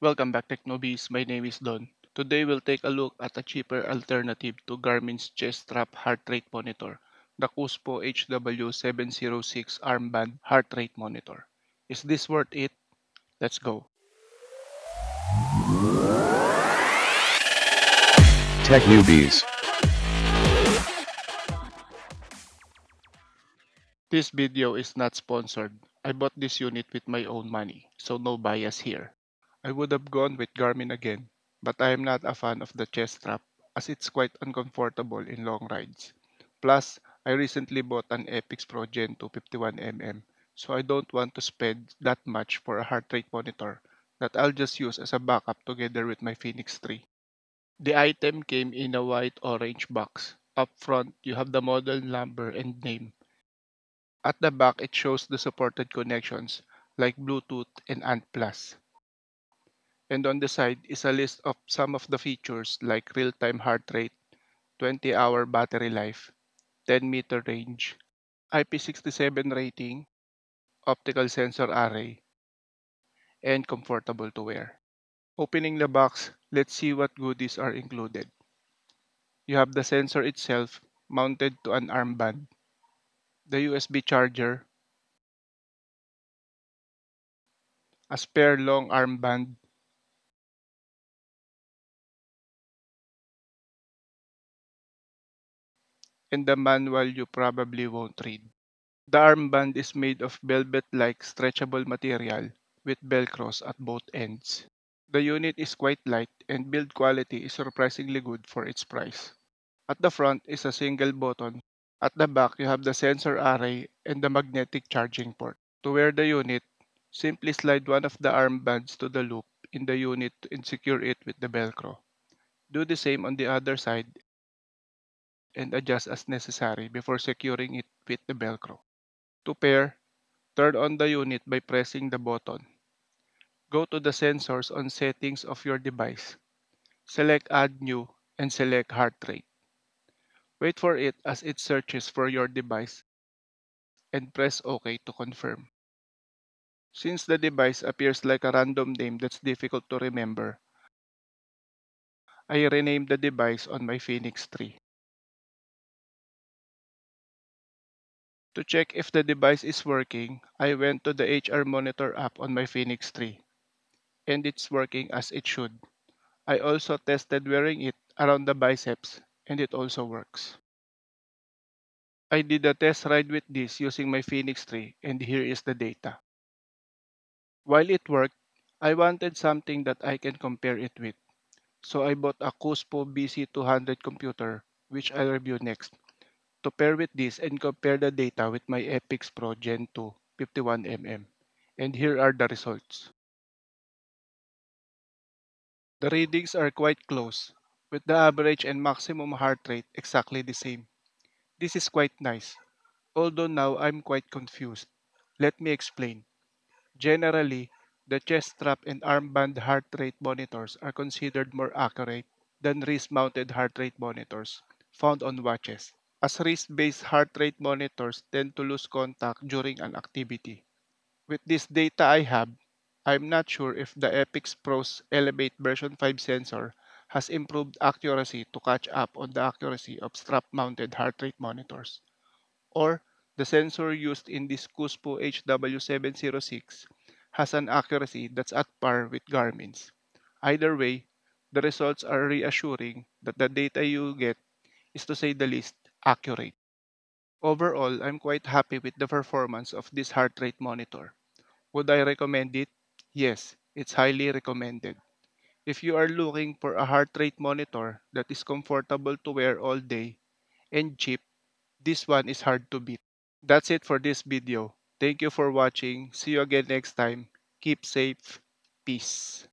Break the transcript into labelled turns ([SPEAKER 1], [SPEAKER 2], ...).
[SPEAKER 1] Welcome back Technobees, my name is Don. Today we'll take a look at a cheaper alternative to Garmin's chest strap heart rate monitor, the Cuspo HW706 armband heart rate monitor. Is this worth it? Let's go. Tech Newbies This video is not sponsored. I bought this unit with my own money, so no bias here. I would have gone with Garmin again, but I am not a fan of the chest strap as it's quite uncomfortable in long rides. Plus, I recently bought an Epix Pro Gen 251mm, so I don't want to spend that much for a heart rate monitor that I'll just use as a backup together with my Phoenix 3. The item came in a white-orange box. Up front, you have the model number and name. At the back, it shows the supported connections like Bluetooth and ANT+. And on the side is a list of some of the features like real-time heart rate, 20-hour battery life, 10-meter range, IP67 rating, optical sensor array, and comfortable to wear. Opening the box, let's see what goodies are included. You have the sensor itself mounted to an armband, the USB charger, a spare long armband, and the manual you probably won't read. The armband is made of velvet-like stretchable material with velcros at both ends. The unit is quite light and build quality is surprisingly good for its price. At the front is a single button. At the back, you have the sensor array and the magnetic charging port. To wear the unit, simply slide one of the armbands to the loop in the unit and secure it with the Velcro. Do the same on the other side and adjust as necessary before securing it with the Velcro. To pair, turn on the unit by pressing the button. Go to the sensors on settings of your device. Select Add New and select Heart Rate. Wait for it as it searches for your device and press OK to confirm. Since the device appears like a random name that's difficult to remember, I renamed the device on my Phoenix 3. To check if the device is working, I went to the HR Monitor app on my Phoenix 3, and it's working as it should. I also tested wearing it around the biceps, and it also works. I did a test ride with this using my Phoenix 3, and here is the data. While it worked, I wanted something that I can compare it with. So I bought a Cuspo BC200 computer, which I'll review next to pair with this and compare the data with my Epix Pro Gen 2 51mm. And here are the results. The readings are quite close, with the average and maximum heart rate exactly the same. This is quite nice, although now I'm quite confused. Let me explain. Generally, the chest strap and armband heart rate monitors are considered more accurate than wrist-mounted heart rate monitors found on watches as wrist-based heart rate monitors tend to lose contact during an activity. With this data I have, I'm not sure if the Epix Pro's Elevate version 5 sensor has improved accuracy to catch up on the accuracy of strap-mounted heart rate monitors, or the sensor used in this Cuspo HW706 has an accuracy that's at par with Garmin's. Either way, the results are reassuring that the data you get is to say the least accurate. Overall, I'm quite happy with the performance of this heart rate monitor. Would I recommend it? Yes, it's highly recommended. If you are looking for a heart rate monitor that is comfortable to wear all day and cheap, this one is hard to beat. That's it for this video. Thank you for watching. See you again next time. Keep safe. Peace.